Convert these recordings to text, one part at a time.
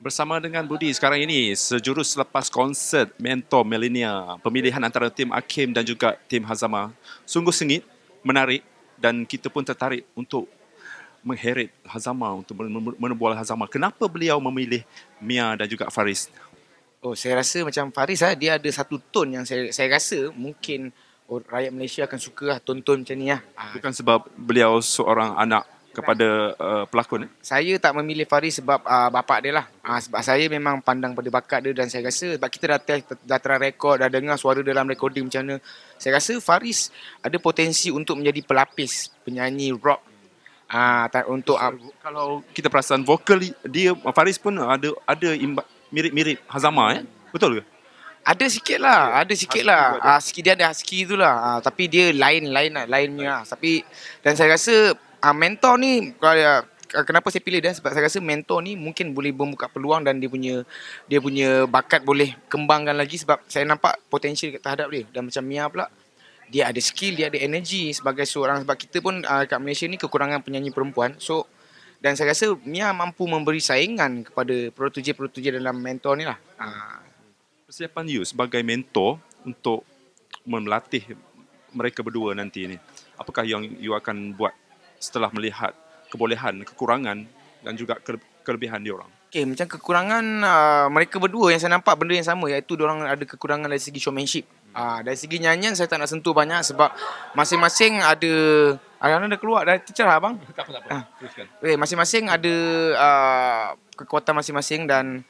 bersama dengan Budi sekarang ini sejurus selepas konsert mentor milenial pemilihan antara tim Akim dan juga tim Hazama sungguh sengit menarik dan kita pun tertarik untuk mengheret Hazama untuk menebual Hazama kenapa beliau memilih Mia dan juga Faris Oh saya rasa macam Faris eh, dia ada satu tone yang saya saya rasa mungkin rakyat Malaysia akan suka lah tone-tone macam ni lah. Bukan sebab beliau seorang anak kepada uh, pelakon? Eh? Saya tak memilih Faris sebab uh, bapak dia lah. Uh, sebab saya memang pandang pada bakat dia dan saya rasa sebab kita dah, ter- dah terang rekod, dah dengar suara dalam recording macam mana. Saya rasa Faris ada potensi untuk menjadi pelapis penyanyi rock. Uh, untuk uh, Kalau kita perasan vokal dia, Faris pun ada ada mirip-mirip Hazama eh? Betul ke? Ada sikit lah, ada sikit lah. Ah, sikit dia ada husky tu lah. Ah, tapi dia lain-lain lah, lainnya lah. Tapi, dan saya rasa uh, mentor ni ah, kenapa saya pilih dia sebab saya rasa mentor ni mungkin boleh membuka peluang dan dia punya dia punya bakat boleh kembangkan lagi sebab saya nampak potensi terhadap dia dan macam Mia pula dia ada skill dia ada energy sebagai seorang sebab kita pun uh, kat Malaysia ni kekurangan penyanyi perempuan so dan saya rasa Mia mampu memberi saingan kepada protege-protege dalam mentor ni lah. Persiapan you sebagai mentor untuk melatih mereka berdua nanti ni. Apakah yang you akan buat setelah melihat kebolehan, kekurangan dan juga ke- kelebihan dia orang. Okay, macam kekurangan uh, mereka berdua yang saya nampak benda yang sama iaitu dia orang ada kekurangan dari segi showmanship. Ah uh, dari segi nyanyian saya tak nak sentuh banyak sebab masing-masing ada Ariana ada keluar dah tercerah abang. Tak apa tak apa. Uh. Teruskan. Okay, eh, masing-masing ada uh, kekuatan masing-masing dan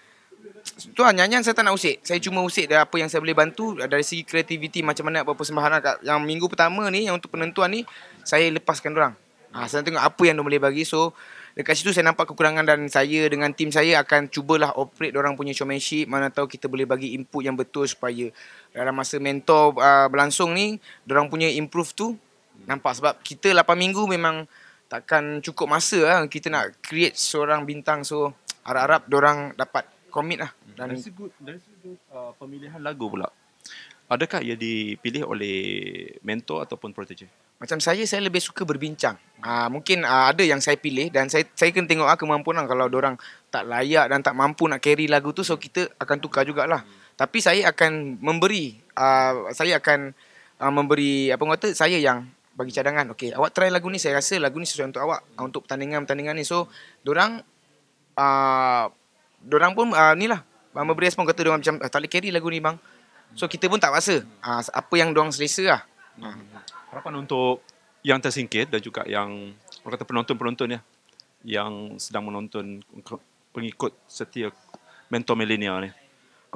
tu lah, nyanyian saya tak nak usik. Saya cuma usik dari apa yang saya boleh bantu dari segi kreativiti macam mana buat persembahan yang minggu pertama ni yang untuk penentuan ni saya lepaskan orang. Ah, saya tengok apa yang dia boleh bagi. So, dekat situ saya nampak kekurangan dan saya dengan tim saya akan cubalah operate orang punya showmanship. Mana tahu kita boleh bagi input yang betul supaya dalam masa mentor uh, berlangsung ni, orang punya improve tu nampak. Sebab kita 8 minggu memang takkan cukup masa lah. Kita nak create seorang bintang. So, harap-harap orang dapat commit lah. Dan that's a uh, pemilihan lagu pula. Adakah ia dipilih oleh mentor ataupun protege? Macam saya, saya lebih suka berbincang. Uh, mungkin uh, ada yang saya pilih dan saya, saya kena tengok uh, kemampuan kalau orang tak layak dan tak mampu nak carry lagu tu, so kita akan tukar jugalah. Hmm. Tapi saya akan memberi, uh, saya akan uh, memberi, apa kata, saya yang bagi cadangan. Okay, awak try lagu ni, saya rasa lagu ni sesuai untuk awak, hmm. untuk pertandingan-pertandingan ni. So, orang uh, pun uh, ni lah, memberi respon kata orang macam, ah, tak boleh carry lagu ni bang. So kita pun tak paksa. Ha, ah, apa yang diorang selesa lah. Ha. Harapan untuk yang tersingkir dan juga yang orang kata penonton-penonton ya yang sedang menonton pengikut setia mentor milenial ni.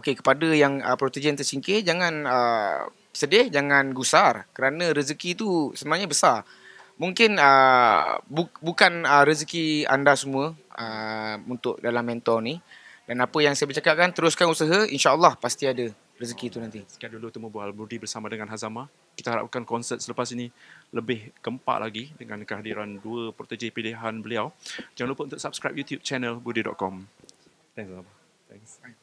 Okey kepada yang uh, ah, protege yang tersingkir jangan uh, sedih jangan gusar kerana rezeki itu sebenarnya besar. Mungkin uh, bu- bukan uh, rezeki anda semua uh, untuk dalam mentor ni dan apa yang saya bercakapkan teruskan usaha insya-Allah pasti ada rezeki oh, nanti. Sekian dulu temu bual Budi bersama dengan Hazama. Kita harapkan konsert selepas ini lebih kempak lagi dengan kehadiran dua protege pilihan beliau. Jangan lupa untuk subscribe YouTube channel budi.com. Thanks Thanks.